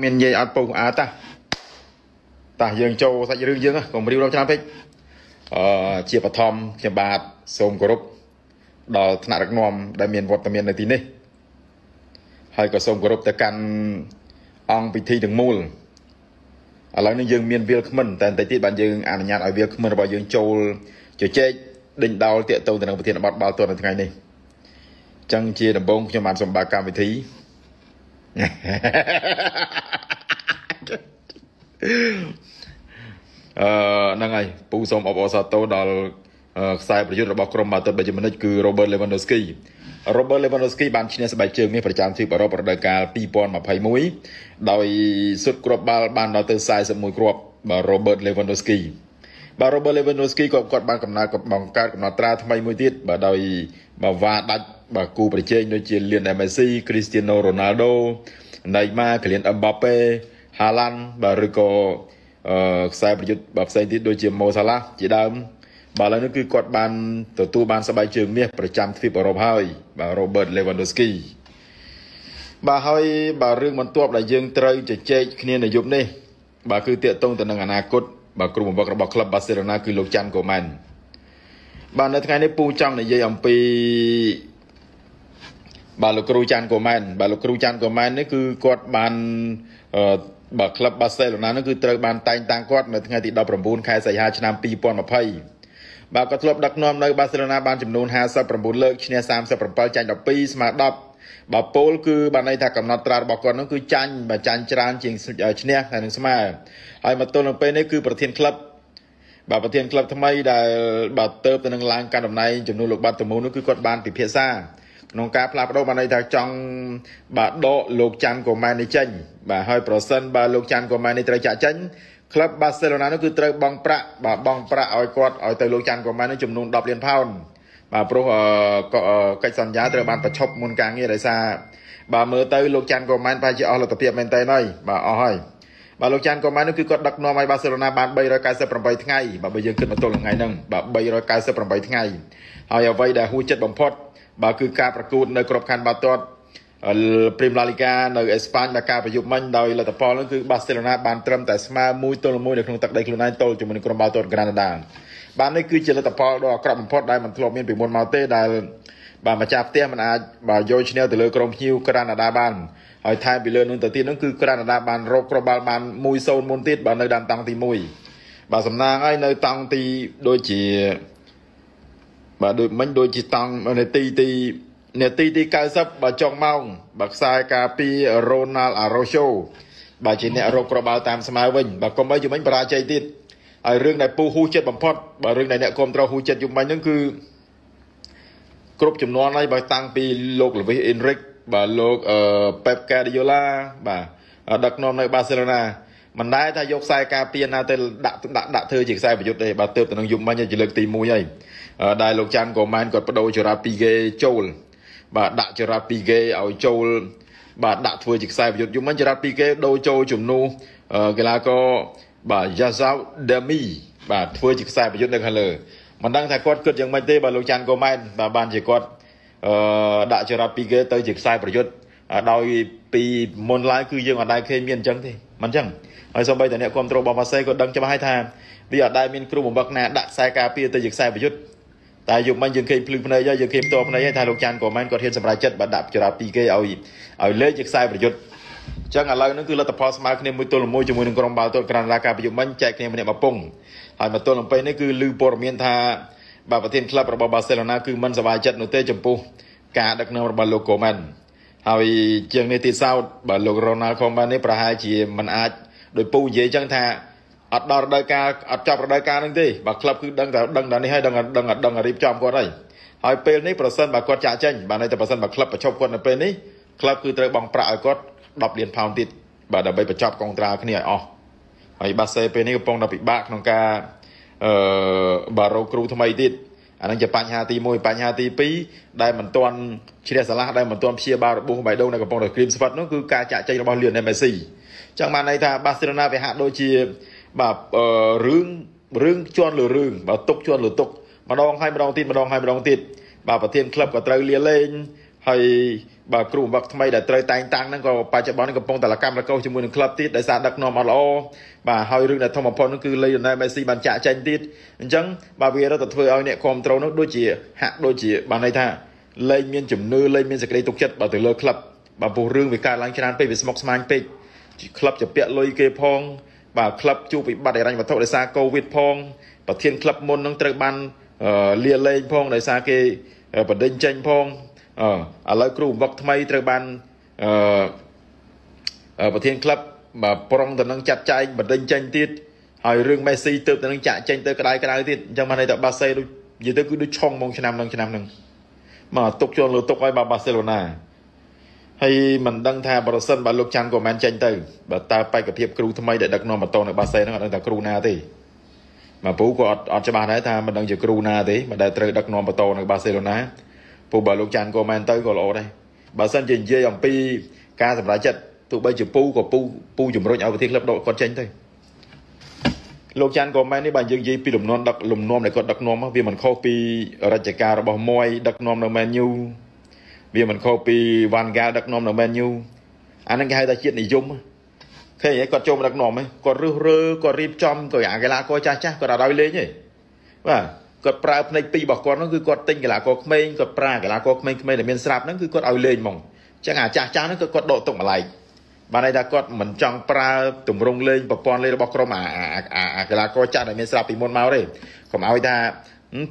មាននិយាយអត់ពុះអាតាតោះយើងចូលសាច់រឿងយើងកុំរីវរាប់ច្រើនពេកអឺជាបឋមខ្ញុំបាទសូមគោរពដល់ថ្នាក់ដឹកនាំដែលមានវត្តមាននៅទីនេះហើយក៏សូមគោរពទៅកាន់អង្គពិធីទាំងមូលឥឡូវនេះយើងមានវាលខ្មិនតែបន្តិចទៀតបានយើងអនុញ្ញាតឲ្យវាលខ្មិនរបស់យើងចូលជជែកដេញដោលតាកតទៅទៅនឹងប្រធានបទបាល់ទាត់នៅថ្ងៃនេះចឹងជាដំបូងខ្ញុំបានសម្បាកម្មវិធីអឺហ្នឹងហើយពូសូមអបអរសាទរដល់ខ្សែប្រយុទ្ធរបស់ក្រុមម៉ាទិតបេជមិនិចគឺ Robert Lewandowski Robert Lewandowski បានឈ្នះស្បែកជើងមាសប្រចាំទ្វីបអឺរ៉ុបរដូវកាល2021ដោយសុទ្ធគ្រាប់បាល់បានដល់ទៅ41គ្រាប់បាទ Robert Lewandowski បាទ Robert Lewandowski ក៏គាត់បានកំណត់បង្កើតកំណត់ត្រាថ្មីមួយទៀតបាទដោយបាវ៉ាដាច់បាទគូប្រជែងដូចជា Lionel Messi Cristiano Ronaldo Neymar Kylian Mbappe Haaland បាទឬក៏អឺខ្សែប្រយុទ្ធបាទផ្សេងទៀតដូចជា Mo Salah ជាដើមបាទឥឡូវនេះគឺគាត់បានទទួលបានស្បែកជើងមាសប្រចាំទ្វីបអឺរ៉ុបហើយបាទ Robert Lewandowski បាទហើយបាទរឿងបន្ទាប់ដែលយើង ត្រូវជជែកគ្នានៅយប់នេះបាទគឺទាក់ទងទៅនឹងអនាគតបាទគ្រូបង្វឹករបស់ក្លឹបបាសេឡូណាគឺលោកច័ន្ទកូម៉ែនបាទនៅថ្ងៃនេះពូចង់និយាយអំពីបាទលោកគ្រូច័ន្ទកូម៉ែនបាទលោកគ្រូច័ន្ទកូម៉ែននេះគឺគាត់បានអឺបាទក្លឹបបាសេឡូណានោះគឺត្រូវបានតែងតាំងគាត់នៅថ្ងៃទី19ខែសីហាឆ្នាំ2020បាទគាត់ធ្លាប់ដឹកនាំនៅបាសេឡូណាបានចំនួន59លើកឈ្នះ37ចាញ់12ស្មើ10បើពោលគឺបានន័យថាកំណត់ត្រារបស់គាត់នោះគឺចាញ់បើចាញ់ច្រើនជាងឈ្នះហើយនឹងស្មើហើយមកទល់នឹងពេលនេះគឺប្រធានក្លឹបបាទប្រធានក្លឹបថ្មីដែលបាទទៅទៅនឹងឡើងកាន់តំណែងចំនួនលោកបាត់តមូននោះគឺគាត់បានពិភាក្សាក្នុងការផ្លាស់ប្ដូរបានន័យថាចង់បាទដកលោកច័ន្ទកូម៉ែននេះចេញបាទហើយប្រសិនបើលោកច័ន្ទកូម៉ែននេះត្រូវចាក់ចេញក្លឹបបាសេឡូណានោះគឺត្រូវបង់ប្រាក់បាទបង់ប្រាក់ឲ្យគាត់ឲ្យទៅលោកច័ន្ទកូម៉ែននោះចំនួន10លានផោនបាទព្រោះកិច្ចសន្យាត្រូវបានប្រឈប់មុនការងារដោយសារបាទមើលទៅលោកច័ន្ទកូម៉ែនប្រហែលជាអស់លទ្ធភាពមែនតើហើយបាទអស់ហើយបាទលោកចាន់កូម៉ានោះគឺគាត់ដឹកនាំឲ្យបាសេឡូណាបាន398ថ្ងៃបាទបើយើងគិតមកទល់ថ្ងៃហ្នឹងបាទ398ថ្ងៃហើយអ្វីដែលហួចចិត្តបំផុតបាទគឺការប្រកួតនៅក្របខ័ណ្ឌបាល់ទាត់ព្រីមឡាលីកានៅអេស្ប៉ាញមកការប្រយុទ្ធមិញដោយលទ្ធផលនោះគឺបាសេឡូណាបានត្រឹមតែស្មើ1ទល់1នៅក្នុងទឹកដីខ្លួនឯងទល់ជាមួយនឹងក្រុមបាល់ទាត់ក្រាណាដាបាទនេះគឺជាលទ្ធផលដ៏អាក្រក់បំផុតដែលមិនធ្លាប់មានពីមុនមកទេដែលបាទម្ចាស់ផ្ទះមិនអាចបាទយកឈ្នះទៅលើក្រុមភ្ញៀវក្រាណាដាបានហើយថែមពីលើនោះទៅទៀតនោះគឺក្រាណាដាបានរកគ្រាប់បាល់បាន1-0មុនទៀតបាទនៅដើមតង់ទី1បាទសំណាងហើយនៅតង់ទីដូចជាបាទដូចមិញដូចជាតង់នៅទីទីនាទីទី90បើចុងម៉ោងបើខ្សែការពីរ៉ូណាល់អារ៉ូសូបើជាអ្នករកប្របាល់តាមស្មើវិញបើកុំអីយូមិញបរាជ័យទៀតហើយរឿងដែលពូហ៊ូចិត្តបំផុតបើរឿងដែលអ្នកគ្រប់គ្រងហ៊ូចិត្តយូមិញហ្នឹងគឺគ្រប់ចំនួនហើយបើតាំងពីលោកលវីសអ៊ីនរិកបាទលោកអឺប៉េបកាឌីយ៉ូឡាបាទដឹកនាំនៅបាសេឡូណាមិនដែលថាយកខ្សែការពារណាទៅដាក់ដាក់ដាក់ធ្វើជាខ្សែប្រយុទ្ធទេបាទទៅទៅនឹងយុមមិញជាលើកទី1ហើយដែលលោកច័ន្ទកូម៉ានគាត់បដូរចរាពីគេចូលបាទដាក់ចរ៉ាត់ 2K ឲ្យចូលបាទដាក់ធ្វើជាខ្សែប្រយុទ្ធយំមិញចរ៉ាត់ 2K ដូរចូលជំនួសកីឡាករបាទ Yazau Demi បាទធ្វើជាខ្សែប្រយុទ្ធនៅខាងលើមិនដឹងថាគាត់គិតយ៉ាងម៉េចទេបាទលោកច័ន្ទកូម៉ែនបាទបានជាគាត់អឺដាក់ចរ៉ាត់ 2K ទៅជាខ្សែប្រយុទ្ធដោយពីមុនឡើយគឺយើងអត់ដែលឃើញមានអញ្ចឹងទេមិនអញ្ចឹងហើយសូម្បីតែអ្នកគ្រប់គ្រងរបស់ម៉ាសេក៏ដឹងច្បាស់ហើយថាវាអត់ដែលមានគ្រូបង្វឹកណាដាក់ខ្សែការពារទៅជាខ្សែប្រយុទ្ធតែយប់មិញយើងឃើញភ្លឺភ្នែកហើយយើងឃើញផ្ទាល់ភ្នែកហើយថាលោកច័ន្ទក៏មិនគាត់ហ៊ានសម្រេចចិត្តបើដាក់ចរាតទីគេឲ្យឲ្យលេខជាខ្សែប្រយុទ្ធអញ្ចឹងឥឡូវនេះគឺលទ្ធផលស្មើគ្នាមួយទល់មួយជាមួយនឹងក្រុមបាល់ទាត់ក្រានឡាការប្រយុទ្ធមិញចែកគ្នាម្នាក់មួយពងហើយមកទល់នឹងពេលនេះគឺលឺព័ត៌មានថាបាទប្រធានក្លឹបរបស់បាសេឡូណាគឺមិនសប្បាយចិត្តនោះទេចំពោះការដឹកនាំរបស់លោកកូម៉ាន់ហើយជាង នេះទីសោតបាទលោករ៉ូណាល់កូម៉ាន់នេះប្រហែលជាមិនអាចដោយពូនិយាយអញ្ចឹងថាអត់ដល់រដូវកាលអត់ចាប់រដូវកាលនឹងទេបើក្លឹបគឺដឹងតែដឹងតែនេះហើយដឹងដឹងដឹងរៀបចំគាត់ហើយហើយពេលនេះប្រសិនបើគាត់ចាក់ចេញបាទន័យថាប្រសិនបើក្លឹបប្រជុំគាត់នៅពេលនេះក្លឹបគឺត្រូវបង់ប្រាក់ឲ្យគាត់10លានផោនទៀតបាទដើម្បីបញ្ចប់កងត្រាគ្នាឲ្យអស់ហើយបាសេពេលនេះកំពុងតែពិបាកក្នុងការអឺបារោគ្រូថ្មីទៀតអានឹងជាបញ្ហាទី1បញ្ហាទី2ដែលមិនទាន់ជ្រះឆ្លាស់ដែលមិនទាន់ព្យាបាលរបួសបៃដូងនៅកំពុងតែក្រៀមស្វិតនោះគឺការចាក់ចេញរបស់លីអូណែលមេស៊ីចឹងបានន័យថាបាសេឡូណាវាហាក់ដូចជាបាទរឿងរឿងជន់លើរឿងបាទទុកជន់លើទុកម្ដងហើយម្ដងទៀតម្ដងហើយម្ដងទៀតបាទប្រធានក្លឹបក៏ត្រូវលាលែងហើយបាទគ្រូបង្វឹកថ្មីដែលត្រូវតែងតាំងហ្នឹងក៏បច្ចុប្បន្នកំពុងតែលកម្មរកោជាមួយនឹងក្លឹបទៀតដោយសារដឹកនាំអត់ល្អបាទហើយរឿងដែលធំបំផុតហ្នឹងគឺលេយ៉ូណែលមេស៊ីបានចាក់ចែងទៀតអញ្ចឹងបាទវារត់ទៅធ្វើឲ្យអ្នកគ្រប់ត្រូលនោះដូចជាហាក់ដូចជាបានន័យថាលែងមានជំនឿលែងមានសេចក្តីទុកចិត្តបាទទៅលើក្លឹបបាទពោះរឿងវាកើតឡើងច្រើនពេកវាស្មុគស្មាញពេកក្លឹបជាពាក់លុយគេផងបាទក្លឹបជួបវិបត្តិហិរញ្ញវត្ថុដោយសារកូវីដផង ប្រធានក្លឹបមុននឹងត្រូវបានលាលែងផងដោយសារគេបដិញ្ញចេញផងឥឡូវគ្រូបង្វឹកថ្មីត្រូវបានប្រធានក្លឹបបាទប្រុងទៅនឹងចាត់ចែងបដិញ្ញចេញទៀតហើយរឿងមេស៊ីទៅនឹងចាក់ចេញទៅក្តៅក្តៅទៀតអញ្ចឹងបានន័យថាបាសេដូចនិយាយទៅគឺដូចឆុងមកឆ្នាំនឹងឆ្នាំនឹងមកទុកជន់លើទុកឲ្យបាសេឡូណាហើយមិនដឹងថាបរិសិនបើលោកច័ន្ទក៏មិនចេញទៅបើតើបេក្ខភាពគ្រូថ្មីដែលដឹកនាំម៉ូតូនៅបាសេហ្នឹងអត់ដឹងថាគ្រូណាទេមកពូក៏អត់អត់ច្បាស់ដែរថាមិនដឹងជាគ្រូណាទេមិនដែលត្រូវដឹកនាំម៉ូតូនៅបាសេឡូណាពូបើលោកច័ន្ទក៏មិនទៅក៏ល្អដែរបើសិនជានិយាយអំពីការសម្រេចចិត្តទោះបីជាពូក៏ពូពូជំរុញឲ្យប្រធានក្លឹបដកគាត់ចេញទៅលោកច័ន្ទក៏មិននេះបើយើងនិយាយពីលំនាំដឹកលំនាំដែលគាត់ដឹកនាំវាមិនខុសពីរជ្ជកាលរបស់មួយដឹកនាំនៅមែនយូវាមិនខុសពីវ៉ាន់ហ្គាដឹកនាំនៅមែនយូអាហ្នឹងគេហៅថាជាតិនិយមឃើញអីគាត់ចូលមកដឹកនាំឯងគាត់រើសរើគាត់រៀបចំទៅអាកីឡាករចាស់ចាស់គាត់អត់ឲ្យលេងទេបាទគាត់ប្រើភ្នែកពីររបស់គាត់ហ្នឹងគឺគាត់ទិញកីឡាករក្មេងគាត់ប្រើកីឡាករក្មេងៗដែលមានស្រាប់ហ្នឹងគឺគាត់ឲ្យលេងហ្មងអញ្ចឹងអាចាស់ចាស់ហ្នឹងគឺគាត់ដកទុកម្ល៉េះបានន័យថាគាត់មិនចង់ប្រើទម្រង់លេងប្រព័ន្ធលេងរបស់ក្រុមអាអាកីឡាករចាស់ដែលមានស្រាប់ពីមុនមកទេកុំឲ្យថា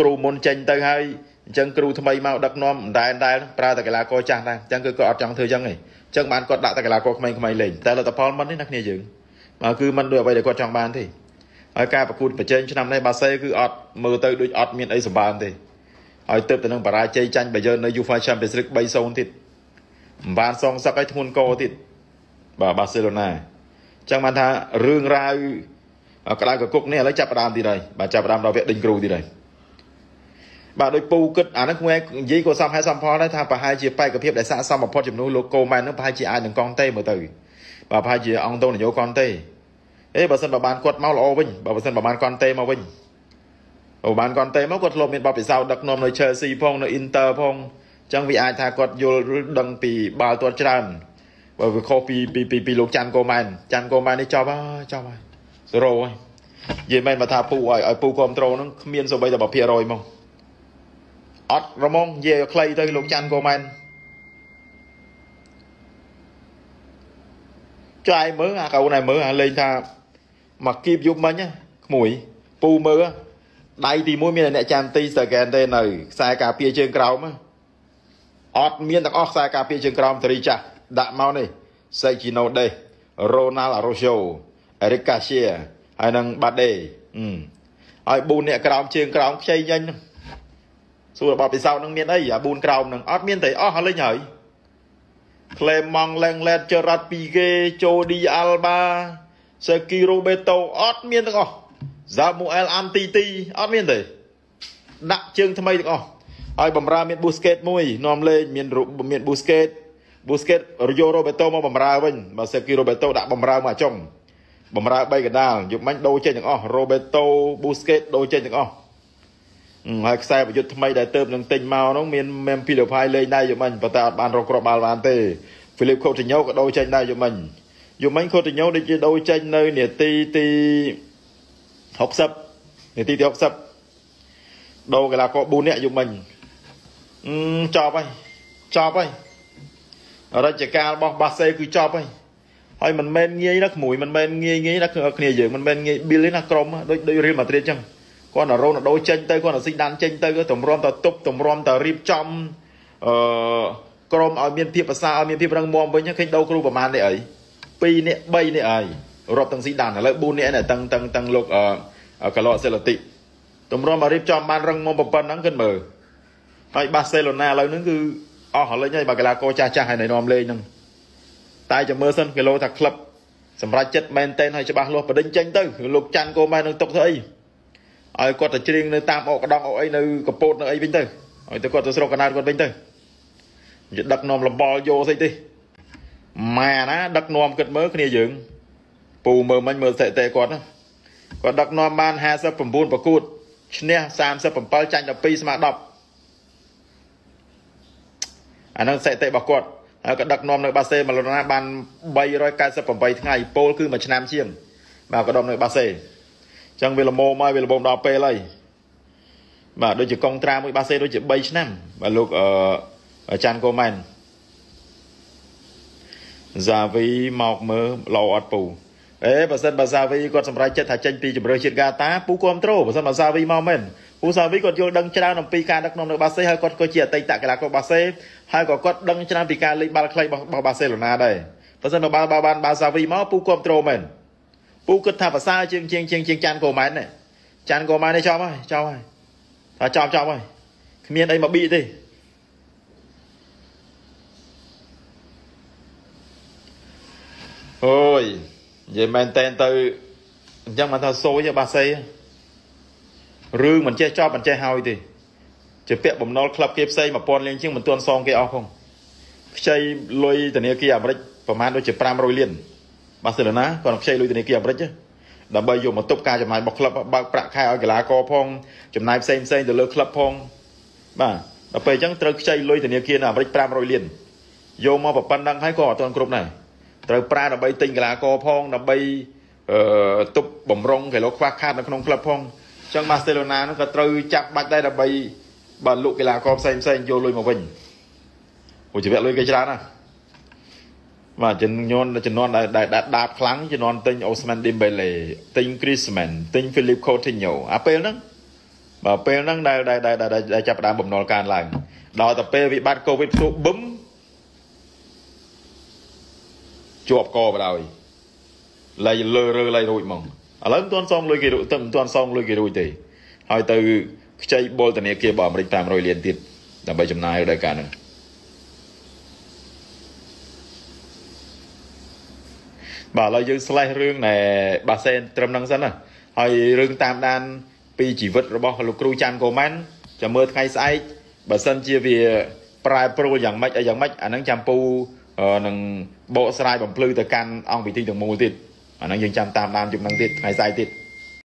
គ្រូមុនចេញទៅហើយអញ្ចឹងគ្រូថ្មីមកដឹកនាំមិនដែលដែលប្រើតែកីឡាករចាស់ដែរអញ្ចឹងគឺគាត់អត់ចង់ធ្វើអញ្ចឹងឯងអញ្ចឹងបានគាត់ដាក់តែកីឡាករក្មេងៗលេងតែលទ្ធផលមិននេះណាគ្នាយើងមកគឺមិនដូចអ្វីដែលគាត់ចង់បានទេហើយការប្រកួតប្រជែងឆ្នាំនេះបាសេគឺអត់មើលទៅដូចអត់មានអីសម្បានទេហើយទៅទៅនឹងបរាជ័យចាញ់បាយឺននៅ UEFA Champions League 3-0ទៀតមិនបានសងសឹកឲ្យធ្ងន់កទៀតបាទបាសេឡូណាអញ្ចឹងបានថារឿងរ៉ាវក្តៅកគុកនេះឥឡូវចាប់ផ្ដើមទីដែរបាទចាប់ផ្ដើមដល់វគ្គដេញគ្រូទីដែរបាទដោយពូគិតអាហ្នឹងខ្មែរនិយាយក៏សំហេតុសំផលដែរថាប្រហែលជាបេក្ខភាពដែលស័ក្តិសមបំផុតចំនួនលោកកូម៉ែនហ្នឹងប្រហែលជាអាចនឹងកង់ទេមើលទៅបាទប្រហែលជាអង្គតូននយោកង់ទេអេបើសិនបើបានគាត់មកល្អវិញបើបើសិនបើបានកង់ទេមកវិញបើបានកង់ទេមកគាត់ធ្លាប់មានបទពិសោធន៍ដឹកនាំនៅ Chelsea ផងនៅ Inter ផងអញ្ចឹងវាអាចថាគាត់យល់ដឹងពីបាល់ទាត់ច្រើនបើវាខុសពីពីពីលោកច័ន្ទកូម៉ែនច័ន្ទកូម៉ែននេះចប់ហើយចប់ហើយសេរ៉ូហើយនិយាយមែនបើថាពូឲ្យឲ្យពូគ្រប់ត្រូលហ្នឹងគ្មានសូម្បីតែ1%មកអត់រមងនិយាយឲ្យខ្លីទៅលោកច័ន្ទកូម៉ែនចាយមើលអាកូនឯងមើលអាលេងថាមកគៀបយប់មិញក្មួយពូមើលដៃទី1មានអ្នកចាំទីស្កេនទេនៅខ្សែការពារជើងក្រោមអត់មានទាំងអស់ខ្សែការពារជើងក្រោមតរីចាស់ដាក់មកនេះសេជីណូដេសរ៉ូណាល់អារ៉ូសូអេរិកកាសៀហើយនឹងបាដេហើយ4អ្នកក្រោមជើងក្រោមខ្ចីញញហ្នឹងសួររបស់ពិសោនឹងមានអីអា4ក្រោមនឹងអត់មានតែអស់លេងហើយក្លេម៉ង់ឡេងឡេតចរ៉ាត់ពីគេជូឌីអាល់បាសេគីរូបេតូអត់មានទាំងអស់ហ្សាមូអែលអាំទីទីអត់មានទេដាក់ជើងថ្មីទាំងអស់ហើយបំរើមានប៊ូស្កេតមួយនាំលេងមានមានប៊ូស្កេតប៊ូស្កេតរយោរូបេតូមកបំរើវិញបើសេគីរូបេតូដាក់បំរើមកអាចំបំរើ3កដាលយកមាញ់ដូរចេញទាំងអស់រូបេតូប៊ូស្កេតដូរចេញទាំងអស់ហើយខ្សែប្រយុទ្ធថ្មីដែលទៅនឹងទិញមកនោះមានមេមពីលផៃលេងដៃយមិញប៉ុន្តែអត់បានរកគ្រាប់បាល់បានទេហ្វីលីបខូទីញ៉ូក៏ដូរចេញដែរយមិញយមិញខូទីញ៉ូដូចជាដូរចេញនៅនាទីទី60នាទីទី60ដូរកីឡាករ4នាក់យមិញអឺចប់ហើយចប់ហើយរជ្ជកាលរបស់បាសេគឺចប់ហើយហើយមិនមែនងាយណាក្មួយមិនមែនងាយងាយណាគ្នាយើងមិនមែនងាយប៊ីលទេណាក្រុមដូចដូចរៀលម៉ាឌ្រីតអញ្ចឹងគាត់ណារ៉ូណាដូចេញទៅគាត់ណាស៊ីដានចេញទៅគាត់តម្រាំតែទប់តម្រាំតែរៀបចំអឺក្រុមឲ្យមានភាពប្រសើរឲ្យមានភាពរឹងមាំវិញឃើញដូរគ្រូប្រមាណនេះអី2នេះ3នេះអីរាប់ទាំងស៊ីដានឥឡូវ4នេះឯងទាំងទាំងទាំងលោកអឺកាឡូសេឡាទីតម្រាំឲ្យរៀបចំបានរឹងមាំប៉ុណ្ណឹងគិតមើលហើយបាសេឡូណាឥឡូវហ្នឹងគឺអស់លេងហើយបើកីឡាករចាស់ចាស់ហើយណែនាំលេងហ្នឹងតែចាំមើលសិនគីឡូថាក្លឹបសម្រាប់ចិត្តមែនតែនហើយច្បាស់លាស់បដិញចេញទៅលោកច័ន្ទកូម៉ែនឹងຕົកធ្វើអីឲ្យគាត់ទៅជ្រៀងនៅតាមអកកដងអកអីនៅកពតនៅអីវិញទៅឲ្យទៅគាត់ទៅស្រុកកណាតគាត់វិញទៅនិយាយដឹកនាំលំបលយោស្អីទេម៉ែណាដឹកនាំគិតមើលគ្នាយើងពូមើលមិញមើលសេតេគាត់គាត់ដឹកនាំបាន59ប្រកួតឈ្នះ37ចាញ់12ស្មើ10អានឹងសេតេរបស់គាត់ហើយក៏ដឹកនាំនៅបាសេម៉ាឡូណាបាន398ថ្ងៃពោលគឺមួយឆ្នាំជាង បាទក៏ដឹកនៅបាសេចឹងវាល្មមហើយវាល្មមដល់ពេលហើយបាទដូចជាកងត្រាមួយបាសេដូចជា3ឆ្នាំបាទលោកអឺចាន់កូម៉ែនសាវីមកមើលលោអត់ពូអេបើសិនបើសាវីគាត់សម្រេចចិត្តថាចេញពីជំរឿជាតិកាតាពូគ្រប់ត្រូលបើសិនបើសាវីមកមែនពូសាវីគាត់យល់ដឹងច្រើនអំពីការដឹកនាំនៅបាសេហើយគាត់ក៏ជាអតីតកីឡាករបាសេហើយក៏គាត់ដឹងច្រើនពីការលេងបាល់ខ្លីរបស់បាសេឡូណាដែរបើសិនបើបាល់បាន បាសាវីមកពូគ្រប់ត្រូលមែនពូគិតថាប្រសើរជាងជាងជាងជាងចាន់កូម៉ែនណាចាន់កូម៉ែននេះចប់ហើយចប់ហើយថាចប់ចប់ហើយគ្មានអីមកបៀកទេអូយនិយាយមែនតែនទៅអញ្ចឹងបានថាសូយបាសេរឿងមិនចេះចប់មិនចេះហើយទេជាពាក់បំណុលក្លឹបគេផ្សេង1000លានជាងមិនទាន់សងគេអស់ផងខ្ចីលុយធនាគារអាមេរិកប្រហែលដូចជា500លានបាសេឡូណាគាត់ខ្ចីលុយធនាគារអាមេរិកដើម្បីយកមកទប់ការចំណាយរបស់ក្លឹបបើកប្រាក់ខែឲ្យកីឡាករផងចំណាយផ្សេងផ្សេងទៅលើក្លឹបផងបាទដល់ពេលអញ្ចឹងត្រូវខ្ចីលុយធនាគារនៅអាមេរិក500លានយកមកប្រប៉ុណ្ណឹងហើយក៏អត់ទាន់គ្រប់ដែរត្រូវប្រើដើម្បីទិញកីឡាករផងដើម្បីអឺទប់បំរុងកីឡាខ្វះខាតនៅក្នុងក្លឹបផងអញ្ចឹងបាសេឡូណានោះក៏ត្រូវចាប់បាច់ដែរដើម្បីបាទលក់កីឡាករផ្សេងផ្សេងយកលុយមកវិញអូជីវៈលុយគេច្រើនណាស់បាទជំនាន់ជំនាន់ដែលដាបខ្លាំងជំនាន់ទិញអូស្មែនឌីមបេលេទិញគ្រីស្មែនទិញហ្វីលីបកូធីញ៉ូអាពេលហ្នឹងបាទពេលហ្នឹងដែលដែលចាប់ផ្ដើមបំណុលការឡើងដល់តែពេលវិបត្តិកូវីដផ្ទុះបឹមជាប់កបដ ாய் លៃលើរើលៃរួចហ្មងឥឡូវមិនទាន់សងលុយគេរួចទៅមិនទាន់សងលុយគេរួចទេ ហើយទៅខ្ចីបុលធនាគាររបស់អាមេរិក500លានទៀតដើម្បីចំណាយដល់ការហ្នឹងបាទឥឡូវយើង slash រឿងនៃបាសេនត្រឹមហ្នឹងសិនណាហើយរឿងតាមដាន ពីជីវិតរបស់លោកគ្រូច័ន្ទកូម៉ាន់ចាំមើលថ្ងៃស្អែកបើសិនជាវា ប្រែប្រួលយ៉ាងម៉េចអីយ៉ាងម៉េចអាហ្នឹងចាំពូនឹងបកស្រាយបំភ្លឺទៅកាន់អង្គពិធីទាំងមូលទៀតអាហ្នឹងយើងចាំតាមដានជុំហ្នឹងទៀតថ្ងៃស្អែកទៀត